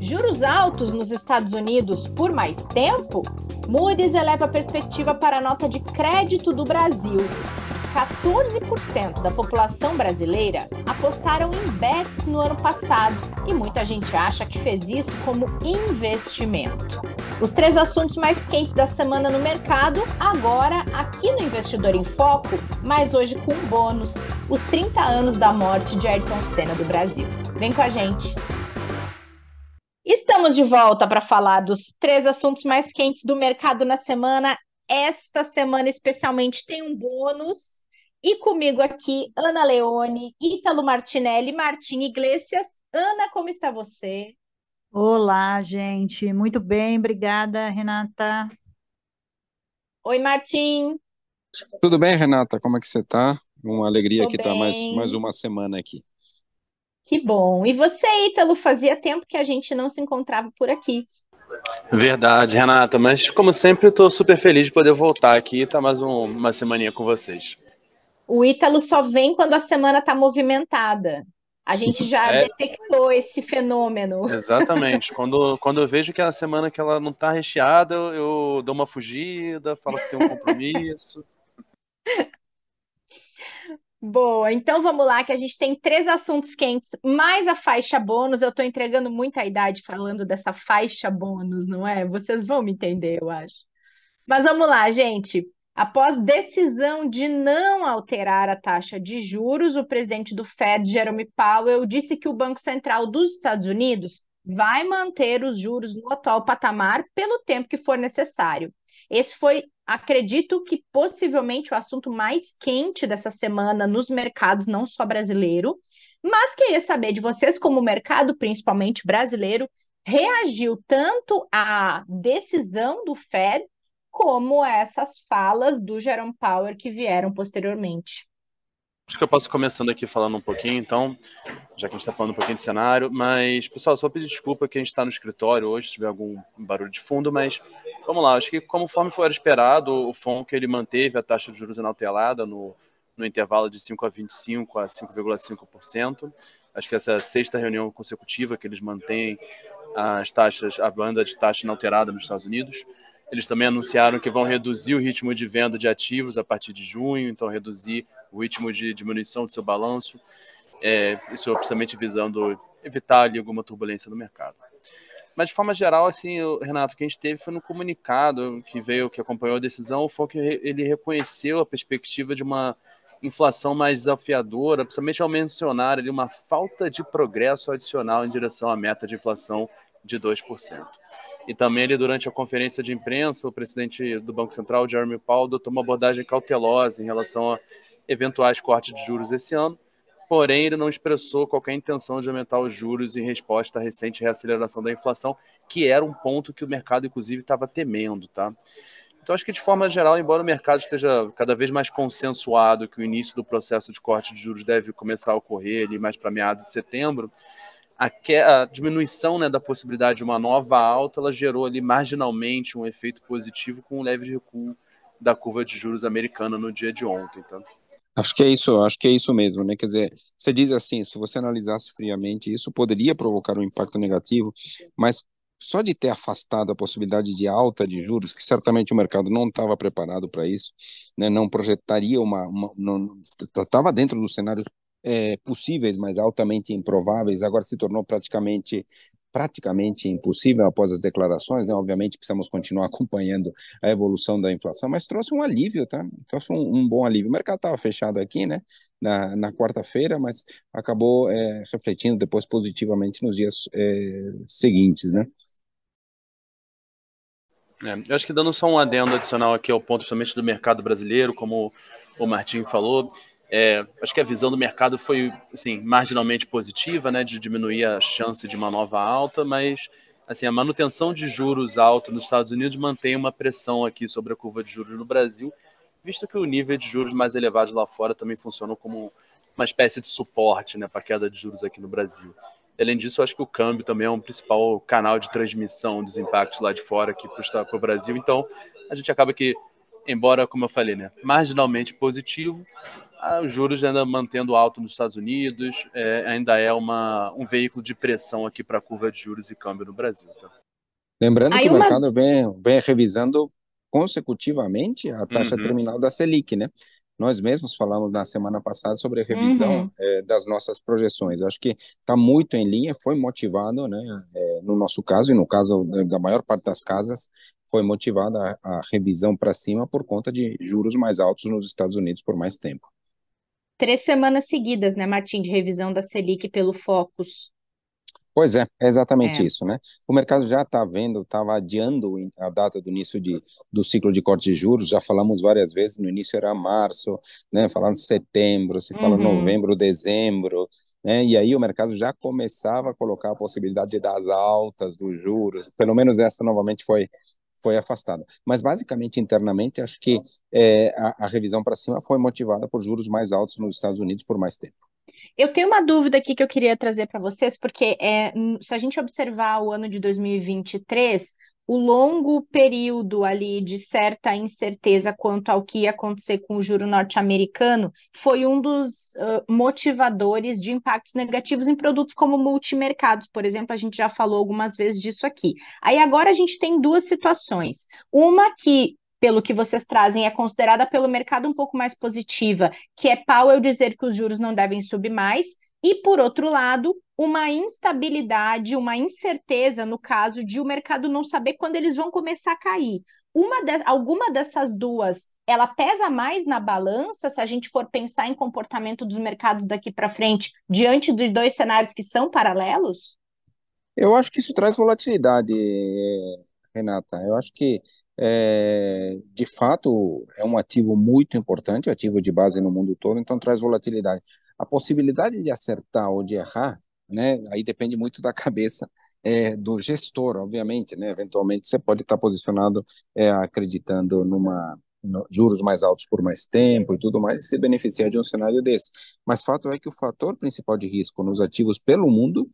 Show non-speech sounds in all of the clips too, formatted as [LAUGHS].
Juros altos nos Estados Unidos por mais tempo? Moody's eleva a perspectiva para a nota de crédito do Brasil. 14% da população brasileira apostaram em bets no ano passado e muita gente acha que fez isso como investimento. Os três assuntos mais quentes da semana no mercado, agora aqui no Investidor em Foco, mas hoje com um bônus: os 30 anos da morte de Ayrton Senna do Brasil. Vem com a gente! Estamos de volta para falar dos três assuntos mais quentes do mercado na semana. Esta semana, especialmente, tem um bônus. E comigo aqui, Ana Leone, Ítalo Martinelli, Martim Iglesias. Ana, como está você? Olá, gente. Muito bem, obrigada, Renata. Oi, Martim. Tudo bem, Renata? Como é que você está? Uma alegria Tô que estar tá mais, mais uma semana aqui. Que bom. E você, Ítalo, fazia tempo que a gente não se encontrava por aqui. Verdade, Renata, mas como sempre, estou super feliz de poder voltar aqui e estar tá mais um, uma semaninha com vocês. O Ítalo só vem quando a semana está movimentada. A gente já [LAUGHS] é... detectou esse fenômeno. Exatamente. quando, quando eu vejo que é a semana que ela não está recheada, eu dou uma fugida, falo que tem um compromisso. [LAUGHS] Boa, então vamos lá, que a gente tem três assuntos quentes, mais a faixa bônus. Eu estou entregando muita idade falando dessa faixa bônus, não é? Vocês vão me entender, eu acho. Mas vamos lá, gente. Após decisão de não alterar a taxa de juros, o presidente do Fed, Jerome Powell, disse que o Banco Central dos Estados Unidos vai manter os juros no atual patamar pelo tempo que for necessário. Esse foi Acredito que possivelmente o assunto mais quente dessa semana nos mercados, não só brasileiro, mas queria saber de vocês, como o mercado, principalmente brasileiro, reagiu tanto à decisão do Fed como a essas falas do Jerome Powell que vieram posteriormente. Acho que eu posso começando aqui falando um pouquinho, então, já que a gente está falando um pouquinho de cenário. Mas, pessoal, só pedir desculpa que a gente está no escritório hoje, se tiver algum barulho de fundo, mas vamos lá. Acho que, conforme for esperado, o FONC ele manteve a taxa de juros inalterada no, no intervalo de 5 a 25 a 5,5%. Acho que essa é a sexta reunião consecutiva que eles mantêm as taxas, a banda de taxa inalterada nos Estados Unidos. Eles também anunciaram que vão reduzir o ritmo de venda de ativos a partir de junho, então reduzir o ritmo de diminuição do seu balanço, é, isso precisamente visando evitar ali, alguma turbulência no mercado. Mas de forma geral, assim, o Renato, o que a gente teve foi no comunicado que veio, que acompanhou a decisão, foi que ele reconheceu a perspectiva de uma inflação mais desafiadora, principalmente ao mencionar ali uma falta de progresso adicional em direção à meta de inflação de 2%. E também ali durante a conferência de imprensa, o presidente do Banco Central, Jeremy Powell, tomou uma abordagem cautelosa em relação a eventuais cortes de juros esse ano, porém ele não expressou qualquer intenção de aumentar os juros em resposta à recente reaceleração da inflação, que era um ponto que o mercado inclusive estava temendo, tá? Então, acho que de forma geral, embora o mercado esteja cada vez mais consensuado que o início do processo de corte de juros deve começar a ocorrer ali mais para meados de setembro, a, a diminuição né, da possibilidade de uma nova alta, ela gerou ali marginalmente um efeito positivo com um leve recuo da curva de juros americana no dia de ontem, tá? Acho que é isso, acho que é isso mesmo, né? Quer dizer, você diz assim, se você analisasse friamente, isso poderia provocar um impacto negativo, mas só de ter afastado a possibilidade de alta de juros, que certamente o mercado não estava preparado para isso, né? não projetaria uma, uma não estava dentro dos cenários é, possíveis, mas altamente improváveis, agora se tornou praticamente praticamente impossível após as declarações, né? obviamente precisamos continuar [LAUGHS] acompanhando a evolução da inflação, mas trouxe um alívio, tá? Trouxe um, um bom alívio. O mercado estava fechado aqui, né? Na, na quarta-feira, mas acabou é, refletindo depois positivamente nos dias é, seguintes, né? É, eu acho que dando só um adendo adicional aqui ao ponto, principalmente do mercado brasileiro, como o Martinho falou, é, acho que a visão do mercado foi assim, marginalmente positiva, né, de diminuir a chance de uma nova alta, mas assim, a manutenção de juros altos nos Estados Unidos mantém uma pressão aqui sobre a curva de juros no Brasil, visto que o nível de juros mais elevado lá fora também funciona como uma espécie de suporte né, para a queda de juros aqui no Brasil. Além disso, acho que o câmbio também é um principal canal de transmissão dos impactos lá de fora aqui para o Brasil. Então, a gente acaba que, embora, como eu falei, né, marginalmente positivo, os juros ainda mantendo alto nos Estados Unidos, é, ainda é uma, um veículo de pressão aqui para a curva de juros e câmbio no Brasil. Tá? Lembrando Aí que uma... o mercado vem, vem revisando consecutivamente a taxa uhum. terminal da Selic, né? Nós mesmos falamos na semana passada sobre a revisão uhum. é, das nossas projeções. Acho que está muito em linha, foi motivado, né? É, no nosso caso e no caso da maior parte das casas, foi motivada a, a revisão para cima por conta de juros mais altos nos Estados Unidos por mais tempo três semanas seguidas, né, Martim, de revisão da Selic pelo Focus. Pois é, é exatamente é. isso, né? O mercado já está vendo, estava adiando a data do início de, do ciclo de corte de juros, já falamos várias vezes, no início era março, né? Falando setembro, se fala uhum. novembro, dezembro, né? E aí o mercado já começava a colocar a possibilidade das altas dos juros, pelo menos essa novamente foi foi afastada. Mas, basicamente, internamente, acho que é, a, a revisão para cima foi motivada por juros mais altos nos Estados Unidos por mais tempo. Eu tenho uma dúvida aqui que eu queria trazer para vocês, porque é, se a gente observar o ano de 2023, o longo período ali de certa incerteza quanto ao que ia acontecer com o juro norte-americano foi um dos uh, motivadores de impactos negativos em produtos como multimercados, por exemplo, a gente já falou algumas vezes disso aqui. Aí agora a gente tem duas situações. Uma que pelo que vocês trazem, é considerada pelo mercado um pouco mais positiva, que é pau eu dizer que os juros não devem subir mais, e por outro lado, uma instabilidade, uma incerteza no caso de o mercado não saber quando eles vão começar a cair. Uma de, alguma dessas duas, ela pesa mais na balança se a gente for pensar em comportamento dos mercados daqui para frente, diante dos dois cenários que são paralelos? Eu acho que isso traz volatilidade, Renata. Eu acho que é, de fato é um ativo muito importante, um ativo de base no mundo todo, então traz volatilidade. A possibilidade de acertar ou de errar, né, aí depende muito da [LAUGHS] cabeça é, do gestor, obviamente, né, eventualmente você pode estar posicionado é, acreditando numa juros mais altos por mais tempo e tudo mais, e se beneficiar de um cenário desse. Mas fato é que o fator principal de risco nos ativos pelo mundo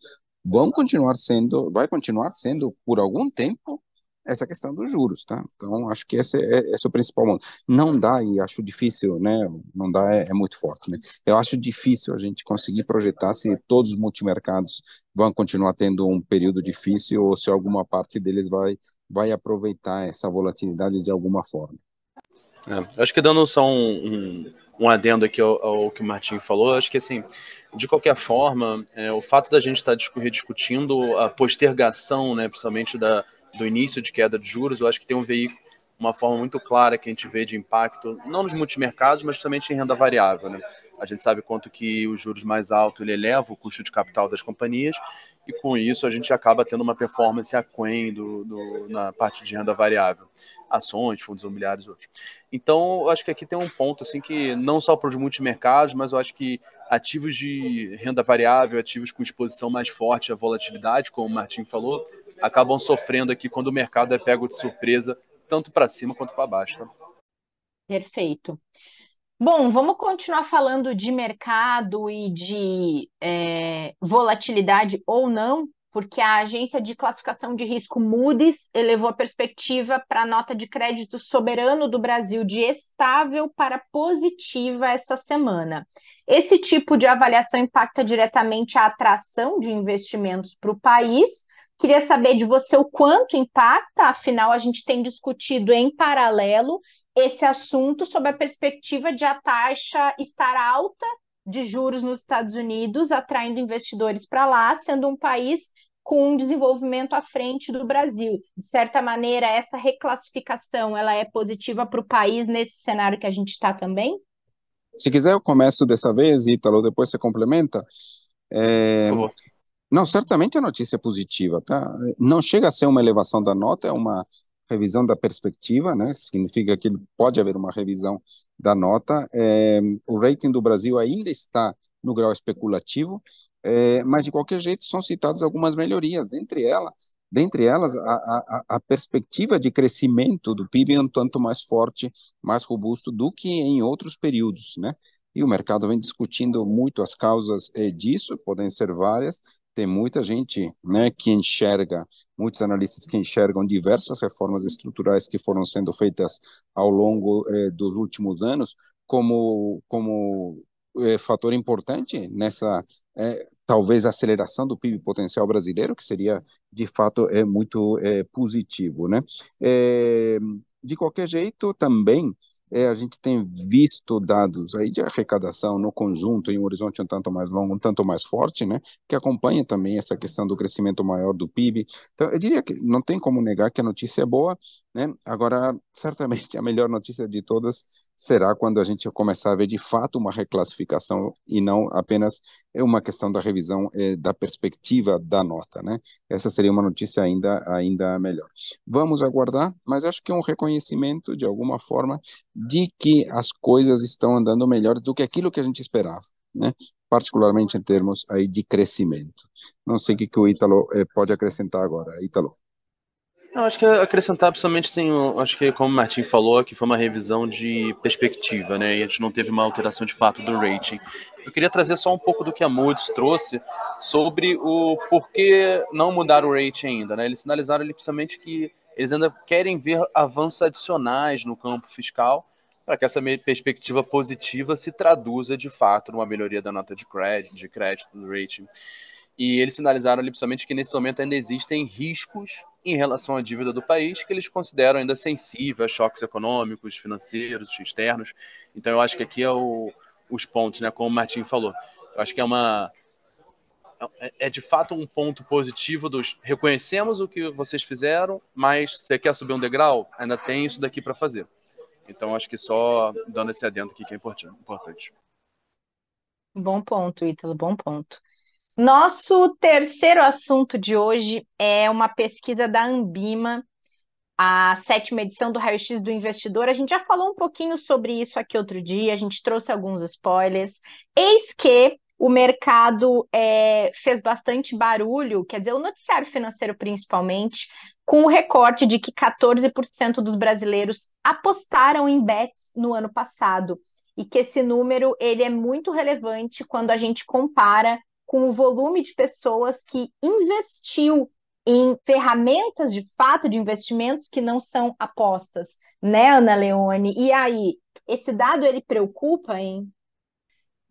vão continuar sendo, vai continuar sendo por algum tempo essa questão dos juros, tá? Então, acho que esse é, é, esse é o principal ponto. Não dá, e acho difícil, né? Não dá é, é, muito forte, né? Eu acho difícil a gente conseguir projetar se todos os multimercados vão continuar tendo um período difícil ou se alguma parte deles vai, vai aproveitar essa volatilidade de alguma forma. É, acho que dando só um, um, um adendo aqui ao, ao, que o Martin falou, acho que assim, de qualquer forma, é, o fato da gente estar discutindo a postergação, né, principalmente da do início de queda de juros, eu acho que tem um veículo, uma forma muito clara que a gente vê de impacto, não nos multimercados, mas justamente em renda variável. Né? A gente sabe quanto que os juros mais altos eleva o custo de capital das companhias e com isso a gente acaba tendo uma performance aquém do, do, na parte de renda variável, ações, fundos imobiliários, outros. Então, eu acho que aqui tem um ponto assim que não só para os multimercados, mas eu acho que ativos de renda variável, ativos com exposição mais forte à volatilidade, como o Martin falou, acabam sofrendo aqui quando o mercado é pego de surpresa, tanto para cima quanto para baixo. Tá? Perfeito. Bom, vamos continuar falando de mercado e de é, volatilidade ou não, porque a agência de classificação de risco Moody's elevou a perspectiva para a nota de crédito soberano do Brasil de estável para positiva essa semana. Esse tipo de avaliação impacta diretamente a atração de investimentos para o país, Queria saber de você o quanto impacta, afinal, a gente tem discutido em paralelo esse assunto sob a perspectiva de a taxa estar alta de juros nos Estados Unidos, atraindo investidores para lá, sendo um país com um desenvolvimento à frente do Brasil. De certa maneira, essa reclassificação ela é positiva para o país nesse cenário que a gente está também? Se quiser, eu começo dessa vez, Ítalo, depois você complementa. É, não, certamente a notícia é positiva, tá? Não chega a ser uma elevação da nota, é uma revisão da perspectiva, né? Significa que pode haver uma revisão da nota. É, o rating do Brasil ainda está no grau especulativo, é, mas de qualquer jeito são citadas algumas melhorias, entre elas dentre elas, a, a, a, perspectiva de crescimento do PIB é um tanto mais forte, mais robusto do que em outros períodos, né? E o mercado vem discutindo muito as causas eh, disso, podem ser várias, tem muita gente né, que enxerga, muitos analistas que enxergam diversas reformas estruturais que foram sendo feitas ao longo eh, dos últimos anos como, como eh, fator importante nessa eh, talvez aceleração do PIB potencial brasileiro, que seria de fato é, muito positivo. Né? de qualquer jeito, também é, a gente tem visto dados aí de arrecadação no conjunto em um horizonte um tanto mais longo, um tanto mais forte, né, que acompanha também essa questão do crescimento maior do PIB. Então, eu diria que não tem como negar que a notícia é boa, né? Agora, certamente [LAUGHS] a melhor notícia de todas será quando a gente começar a ver de fato uma reclassificação e não apenas é, uma questão da revisão é, da perspectiva da nota, né? Essa seria uma notícia ainda ainda melhor. Vamos aguardar, mas acho que é um reconhecimento de alguma forma de que as coisas estão andando melhores do que aquilo que a gente esperava, né? Particularmente em termos aí de crescimento. Não sei o que, que o Ítalo é, pode acrescentar agora, Ítalo. Eu acho que acrescentar absolutamente sim, acho que como o Martin falou, que foi uma revisão de perspectiva, né? E a gente não teve uma alteração de fato do rating. Eu queria trazer só um pouco do que a Moody's trouxe sobre o porquê não mudar o rating ainda, né? Eles sinalizaram ali principalmente que eles ainda querem ver avanços adicionais no campo fiscal para que essa perspectiva positiva se traduza de fato numa melhoria da nota de crédito, de crédito do rating. E eles sinalizaram ali principalmente que nesse momento ainda existem riscos em relação à dívida do país, que eles consideram ainda sensível a choques econômicos, financeiros, externos. Então, eu acho que aqui é o, os pontos, né, como o Martim falou. Eu acho que é uma. É, é de fato um ponto positivo dos reconhecemos o que vocês fizeram, mas você quer subir um degrau? Ainda tem isso daqui para fazer. Então, acho que só dando esse adendo aqui que é importante. Bom ponto, Ítalo, bom ponto. Nosso terceiro assunto de hoje é uma pesquisa da Ambima, a sétima edição do Raio X do Investidor. A gente já falou um pouquinho sobre isso aqui outro dia, a gente trouxe alguns spoilers. Eis que o mercado é, fez bastante barulho, quer dizer, o noticiário financeiro principalmente, com o recorte de que 14% dos brasileiros apostaram em bets no ano passado. E que esse número ele é muito relevante quando a gente compara com o volume de pessoas que investiu em ferramentas de fato de investimentos que não são apostas, né, Ana Leone? E aí, esse dado ele preocupa, hein?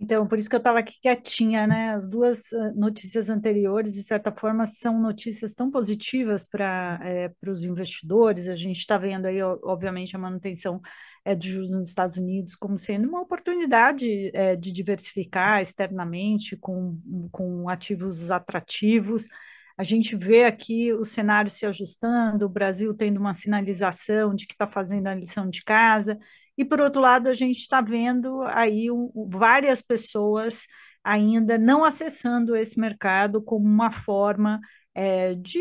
Então, por isso que eu estava aqui quietinha, né? As duas eh, notícias anteriores, de certa forma, são notícias tão positivas para é, eh, para os investidores. A gente está vendo aí, obviamente, a manutenção é, de juros nos Estados Unidos como sendo uma oportunidade é, de diversificar externamente com, com ativos atrativos. A gente vê aqui o cenário se ajustando, o Brasil tendo uma sinalização de que está fazendo a lição de casa e, por outro lado, a gente está vendo aí várias pessoas ainda não acessando esse mercado como uma forma é, de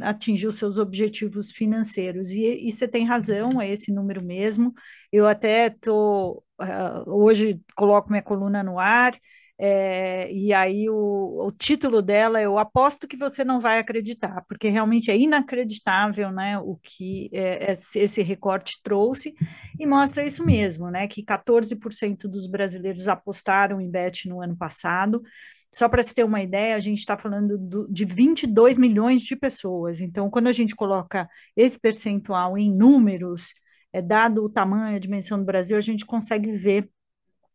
atingir os seus objetivos financeiros. E, você tem razão, é esse número mesmo. Eu até estou, uh, ah, hoje coloco minha coluna no ar é, e aí o, o, título dela eu aposto que você não vai acreditar, porque realmente é inacreditável né, o que é, esse recorte trouxe e mostra isso mesmo, né? Que 14% dos brasileiros apostaram em bet no ano passado. Só para se ter uma ideia, a gente está falando do, de 22 milhões de pessoas. Então, quando a gente coloca esse percentual em números, é, dado o tamanho, a dimensão do Brasil, a gente consegue ver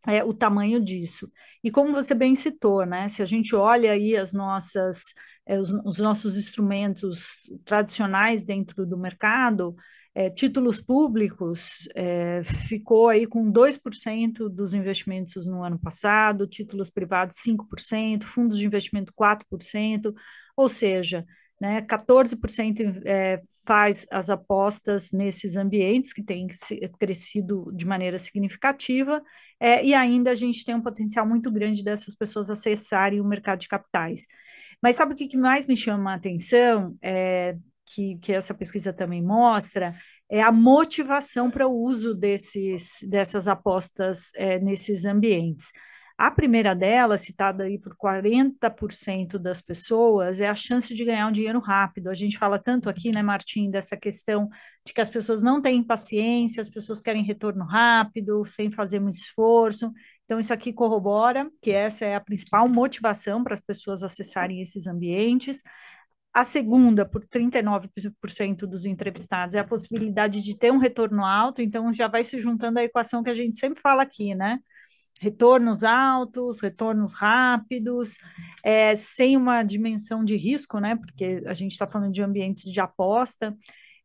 é, o tamanho disso. E como você bem citou, né, se a gente olha aí as nossas, é, os, os, nossos instrumentos tradicionais dentro do mercado, é, títulos públicos é, ficou aí com 2% dos investimentos no ano passado, títulos privados 5%, fundos de investimento 4%, ou seja, né? 14% é, faz as apostas nesses ambientes que têm crescido de maneira significativa, é, e ainda a gente tem um potencial muito grande dessas pessoas acessarem o mercado de capitais. Mas sabe o que, que mais me chama a atenção, é, que, que essa pesquisa também mostra? É a motivação para o uso desses, dessas apostas é, nesses ambientes. A primeira delas, citada aí por 40% das pessoas, é a chance de ganhar um dinheiro rápido. A gente fala tanto aqui, né, Martim, dessa questão de que as pessoas não têm paciência, as pessoas querem retorno rápido, sem fazer muito esforço. Então, isso aqui corrobora que essa é a principal motivação para as pessoas acessarem esses ambientes. A segunda, por 39% dos entrevistados, é a possibilidade de ter um retorno alto, então já vai se juntando à equação que a gente sempre fala aqui, né? retornos altos, retornos rápidos, é, sem uma dimensão de risco, né? Porque a gente está falando de ambientes de aposta.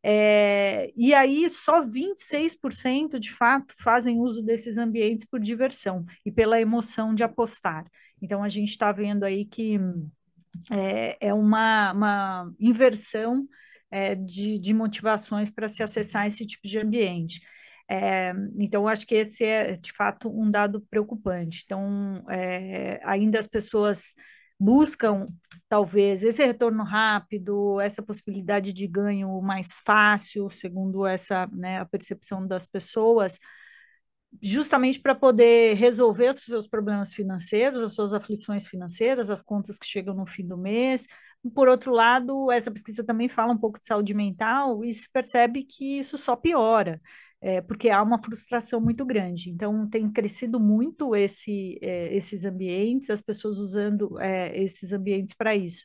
É, e aí, só 26% de fato fazem uso desses ambientes por diversão e pela emoção de apostar. Então, a gente está vendo aí que é, é uma, uma inversão é, de, de motivações para se acessar esse tipo de ambiente. É, então, acho que esse é, de fato, um dado preocupante. Então, é, ainda as pessoas buscam, talvez, esse retorno rápido, essa possibilidade de ganho mais fácil, segundo essa, né, a percepção das pessoas, justamente para poder resolver os seus problemas financeiros, as suas aflições financeiras, as contas que chegam no fim do mês. Por outro lado, essa pesquisa também fala um pouco de saúde mental e se percebe que isso só piora é, porque há uma frustração muito grande. Então, tem crescido muito esse, é, esses ambientes, as pessoas usando é, esses ambientes para isso.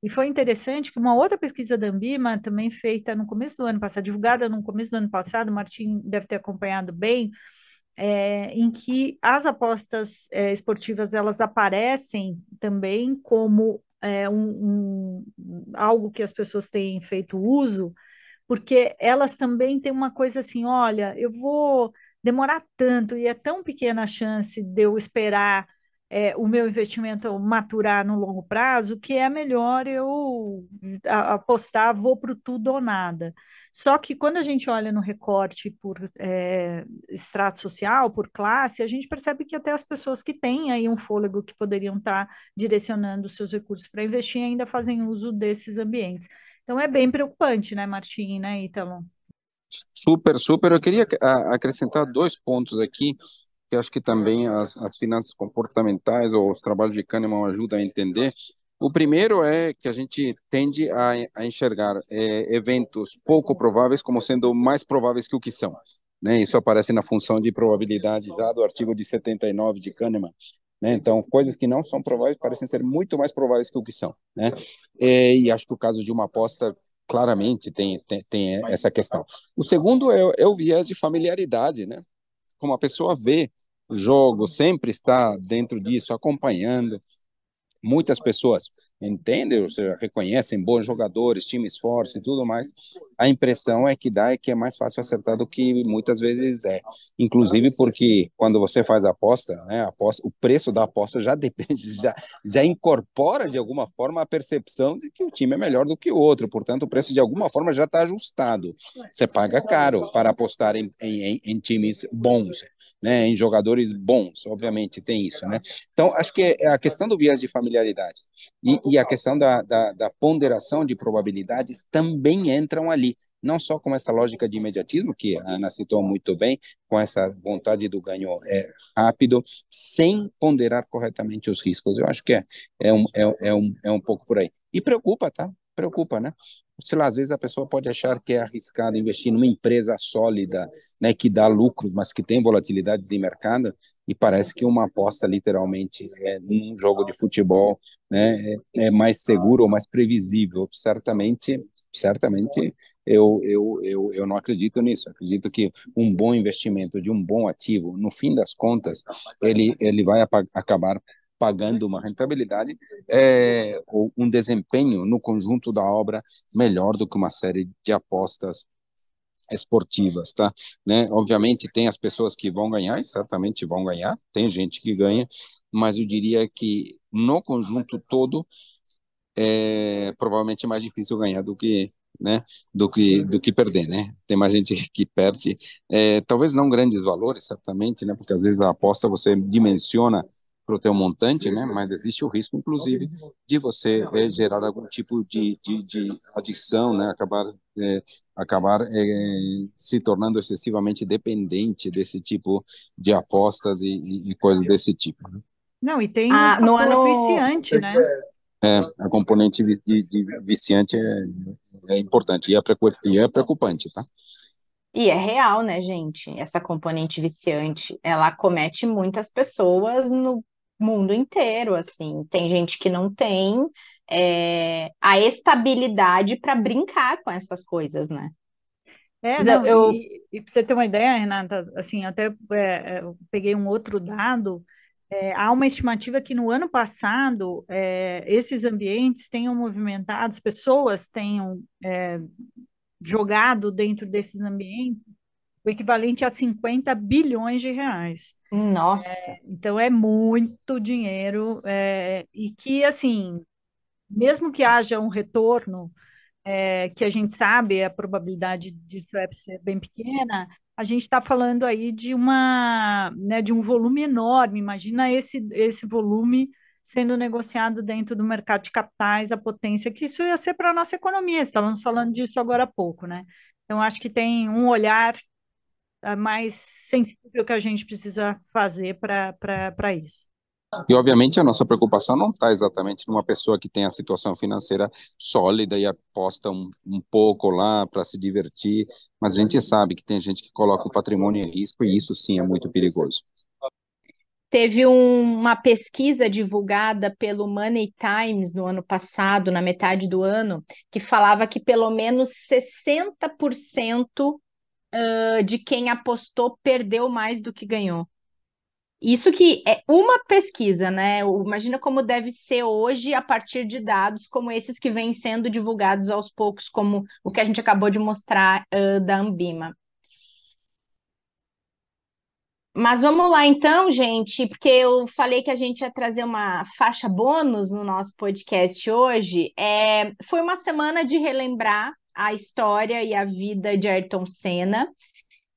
E foi interessante que uma outra pesquisa da Ambima, também feita no começo do ano passado, divulgada no começo do ano passado, o Martim deve ter acompanhado bem, é, em que as apostas é, esportivas elas aparecem também como é, um, um, algo que as pessoas têm feito uso porque elas também têm uma coisa assim: olha, eu vou demorar tanto e é tão pequena a chance de eu esperar é, o meu investimento maturar no longo prazo, que é melhor eu apostar, vou para o tudo ou nada. Só que quando a gente olha no recorte por é, extrato social, por classe, a gente percebe que até as pessoas que têm aí um fôlego que poderiam estar tá direcionando seus recursos para investir ainda fazem uso desses ambientes. Então é bem preocupante, né, Martim, né, Ítalo? Super, super. Eu queria acrescentar dois pontos aqui, que acho que também as, as finanças comportamentais ou os trabalhos de Kahneman ajudam a entender. O primeiro é que a gente tende a, a enxergar é, eventos pouco prováveis como sendo mais prováveis que o que são. Né? Isso aparece na função de probabilidade já do artigo de 79 de Kahneman. Né? Então, coisas que não são prováveis parecem ser muito mais prováveis que o que são. Né? É. É, e acho que o caso de uma aposta claramente tem, tem, tem essa tá. questão. O segundo é, é o viés de familiaridade. Né? Como a pessoa vê o jogo, sempre está dentro disso, acompanhando, muitas pessoas entendem, ou seja, reconhecem bons jogadores, times fortes e tudo mais, a impressão é que dá é que é mais fácil acertar do que muitas vezes é. Inclusive porque quando você faz a aposta, né, a aposta o preço da aposta já [LAUGHS] depende, já, já incorpora de alguma forma a percepção de que o time é melhor do que o outro, portanto o preço de alguma forma já está ajustado. Você paga caro para apostar em, em, em times bons né, em jogadores bons, obviamente tem isso, né? Então acho que é a questão do viés de familiaridade e, e a questão da, da, da, ponderação de probabilidades também entram ali, não só com essa lógica de imediatismo que a Ana citou muito bem, com essa vontade do ganho é, rápido, sem ponderar corretamente os riscos. Eu acho que é é um, é, é um, é um pouco por aí. E preocupa, tá? Preocupa, né? sei lá, às vezes a pessoa pode achar que é arriscado investir numa empresa sólida, né, que dá lucro, mas que tem volatilidade de mercado, e parece que uma aposta literalmente é, num jogo de futebol, né, é, é mais seguro ou mais previsível. Certamente, certamente eu, eu, eu, eu não acredito nisso. acredito que um bom investimento de um bom ativo, no fim das contas, ele, ele vai acabar pagando uma rentabilidade é, ou um desempenho no conjunto da obra melhor do que uma série de apostas esportivas, tá? Né? Obviamente tem as pessoas que vão ganhar, e certamente vão ganhar, tem gente que ganha, mas eu diria que no conjunto todo é provavelmente mais difícil ganhar do que né, do que do que perder, né? Tem mais gente [LAUGHS] que perde, é, talvez não grandes valores, certamente, né? Porque às vezes a aposta você dimensiona para o teu montante, né? mas existe o risco, inclusive, de você eh, é, gerar algum tipo de, de, de adição, né? acabar, é, acabar é, se tornando excessivamente dependente desse tipo de apostas e, e coisas desse tipo. Né? Não, e tem ah, um no ano... viciante, né? É, a componente de, de viciante é, é importante é e é preocupante, tá? E é real, né, gente? Essa componente viciante, ela comete muitas pessoas no mundo inteiro, assim. Tem gente que não tem é, a estabilidade para brincar com essas coisas, né? É, não, eu... e, e para você ter uma ideia, Renata, assim, até é, eu peguei um outro dado. É, há uma estimativa que no ano passado esses ambientes tenham movimentado, as pessoas tenham jogado dentro desses ambientes o equivalente a 50 bilhões de reais. Nossa! É, então é muito dinheiro é, e que, assim, mesmo que haja um retorno, é, que a gente sabe, a probabilidade disso é ser bem pequena, a gente está falando aí de uma, né, de um volume enorme. Imagina esse, esse volume sendo negociado dentro do mercado de capitais, a potência que isso ia ser para a nossa economia. Estávamos falando disso agora há pouco, né? Então, acho que tem um olhar é mais sensível que a gente precisa fazer para isso. E, obviamente, a nossa preocupação não está exatamente numa pessoa que tem a situação financeira sólida e aposta um, um pouco lá para se divertir, mas a gente sabe que tem gente que coloca o patrimônio em risco e isso sim é muito perigoso. Teve um, uma pesquisa divulgada pelo Money Times no ano passado, na metade do ano, que falava que pelo menos 60% uh, de quem apostou perdeu mais do que ganhou. Isso que é uma pesquisa, né? Imagina como deve ser hoje a partir de dados como esses que vêm sendo divulgados aos poucos, como o que a gente acabou de mostrar uh, da Ambima. Mas vamos lá então, gente, porque eu falei que a gente ia trazer uma faixa bônus no nosso podcast hoje. É, foi uma semana de relembrar a história e a vida de Ayrton Senna,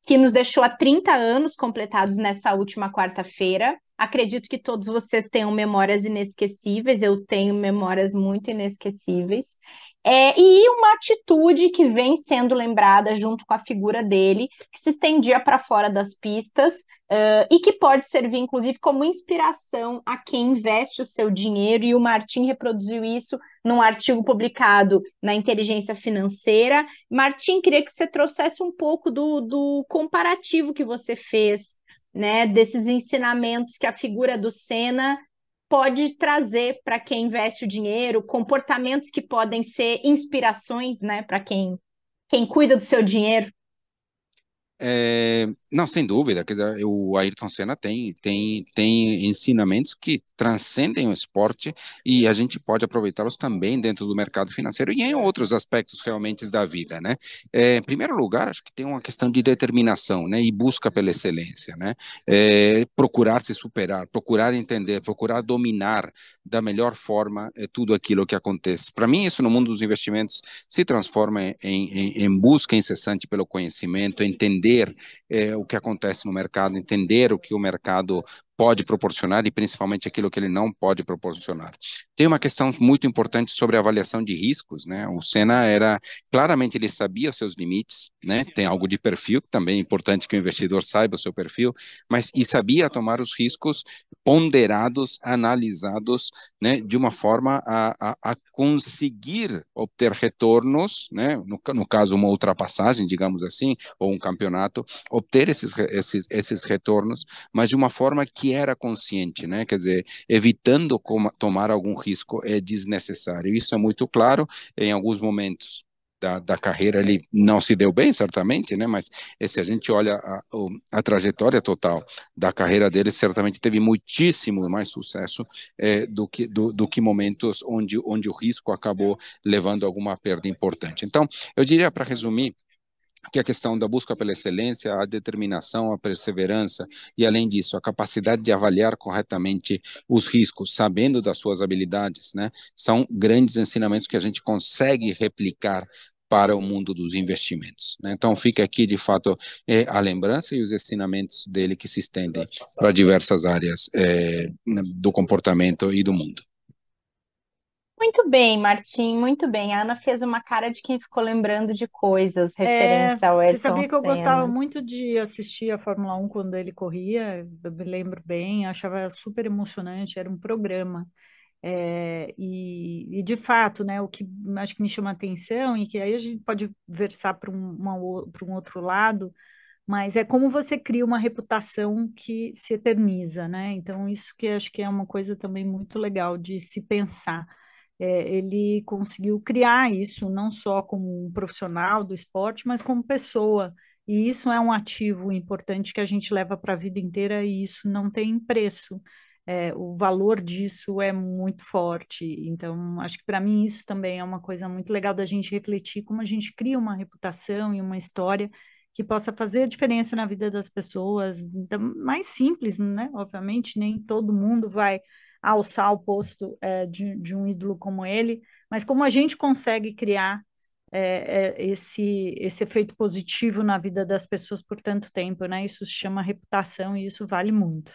que nos deixou há 30 anos completados nessa última quarta-feira. Acredito que todos vocês tenham memórias inesquecíveis, eu tenho memórias muito inesquecíveis. É, e uma atitude que vem sendo lembrada junto com a figura dele, que se estendia para fora das pistas uh, e que pode servir, inclusive, como inspiração a quem investe o seu dinheiro, e o Martin reproduziu isso num artigo publicado na Inteligência Financeira. Martin, queria que você trouxesse um pouco do, do comparativo que você fez né, desses ensinamentos que a figura do Senna pode trazer para quem investe o dinheiro, comportamentos que podem ser inspirações, né, para quem quem cuida do seu dinheiro. É, não, sem dúvida, que o Ayrton Senna tem, tem, tem ensinamentos que transcendem o esporte e a gente pode aproveitá-los também dentro do mercado financeiro e em outros aspectos realmente da vida, né? É, em primeiro lugar, acho que tem uma questão de determinação, né? E busca pela excelência, né? É, procurar se superar, procurar entender, procurar dominar da melhor forma é, tudo aquilo que acontece. Para mim, isso no mundo dos investimentos se transforma em, em, em busca incessante pelo conhecimento, entender o é, o que acontece no mercado, entender o que o mercado pode proporcionar e principalmente aquilo que ele não pode proporcionar. Tem uma questão muito importante sobre avaliação de riscos, né? O Senna era claramente ele sabia os seus limites, né? Tem algo de perfil que também é importante que o investidor saiba o seu perfil, mas e sabia tomar os riscos ponderados, analisados, né? De uma forma a, a, a conseguir obter retornos, né? No, no caso uma ultrapassagem, digamos assim, ou um campeonato, obter esses esses esses retornos, mas de uma forma que que era consciente, né? Quer dizer, evitando tomar algum risco é desnecessário. Isso é muito claro em alguns momentos. Da, da carreira ele não se deu bem certamente, né mas eh, se a gente olha a, a trajetória total da carreira dele certamente teve muitíssimo mais sucesso é, do que do, do que momentos onde onde o risco acabou levando alguma perda importante então eu diria para resumir que a questão da busca pela excelência, a determinação, a perseverança e, além disso, a capacidade de avaliar corretamente os riscos, sabendo das suas habilidades, né? São grandes ensinamentos que a gente consegue replicar para o mundo dos investimentos. Né? Então, fica aqui, de fato, é, a lembrança e os ensinamentos dele que se estendem para diversas áreas é, do comportamento e do mundo. Muito bem, Martim, muito bem. A Ana fez uma cara de quem ficou lembrando de coisas é, referentes é, ao Ayrton Você sabia que eu gostava muito de assistir a Fórmula 1 quando ele corria, eu me lembro bem, achava super emocionante, era um programa. É, e, e, de fato, né, o que acho que me chama atenção e que aí a gente pode versar para um, um, outro lado, mas é como você cria uma reputação que se eterniza, né? Então, isso que acho que é uma coisa também muito legal de se pensar é, ele conseguiu criar isso não só como um profissional do esporte, mas como pessoa. E isso é um ativo importante que a gente leva para a vida inteira e isso não tem preço. É, o valor disso é muito forte. Então, acho que para mim isso também é uma coisa muito legal da gente refletir como a gente cria uma reputação e uma história que possa fazer a diferença na vida das pessoas, mais simples, né? Obviamente, nem todo mundo vai alçar o posto é, de, de, um ídolo como ele, mas como a gente consegue criar é, é, esse, esse efeito positivo na vida das pessoas por tanto tempo, né? Isso se chama reputação e isso vale muito.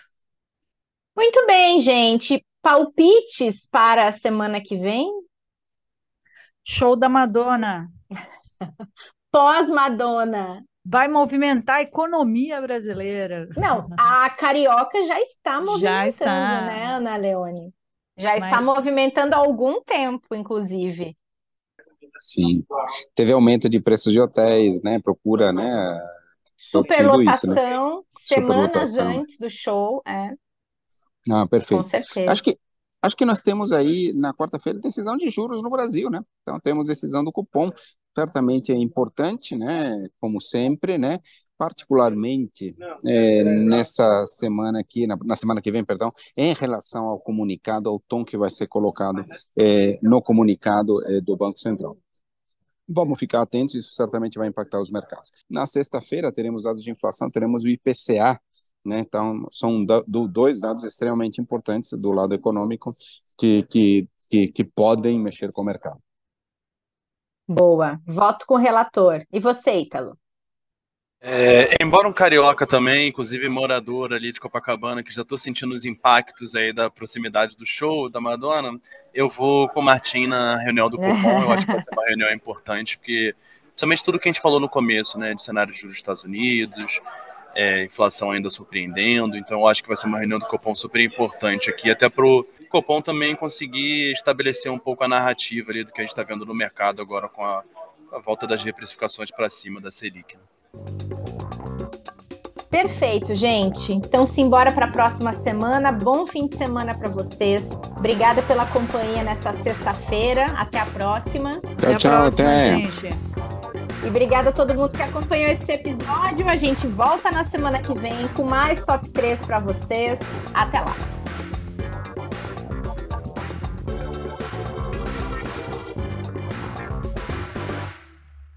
Muito bem, gente. Palpites para a semana que vem? Show da Madonna. [LAUGHS] Pós-Madonna vai movimentar a economia brasileira. Não, a carioca já está movimentando, já está. né, Ana Leone? Já está Mas... movimentando há algum tempo, inclusive. Sim. Teve aumento de preços de hotéis, né? Procura, né? Superlotação, né? semanas Superlotação. antes do show, é. Ah, perfeito. Com certeza. Acho que Acho que nós temos aí na quarta-feira decisão de juros no Brasil, né? Então temos decisão do cupom certamente é importante, né, como sempre, né, particularmente é, é, é, é, nessa semana aqui, na, na, semana que vem, perdão, em relação ao comunicado, ao tom que vai ser colocado é, no comunicado é, do Banco Central. Vamos ficar atentos, isso certamente vai impactar os mercados. Na sexta-feira teremos dados de inflação, teremos o IPCA, né? Então, são do, dois dados extremamente importantes do lado econômico que, que, que, que podem mexer com o mercado. Boa. Voto com o relator. E você, Ítalo? É, embora um carioca também, inclusive morador ali de Copacabana, que já estou sentindo os impactos aí da proximidade do show da Madonna, eu vou com o Martim na reunião do [LAUGHS] Copom. Eu acho que vai ser uma reunião importante, porque principalmente tudo que a gente falou no começo, né, de cenário de juros dos Estados Unidos, é, inflação ainda surpreendendo, então eu acho que vai ser uma reunião do Copom super importante aqui, até pro Copom também conseguir estabelecer um pouco a narrativa ali do que a gente está vendo no mercado agora com a, a volta das reprecificações para cima da Selic. Né? Perfeito, gente. Então, simbora para a próxima semana. Bom fim de semana para vocês. Obrigada pela companhia nessa sexta-feira. Até a próxima. Tchau, até tchau. Próxima, até. Gente. E obrigada a todo mundo que acompanhou esse episódio. A gente volta na semana que vem com mais top 3 para vocês. Até lá.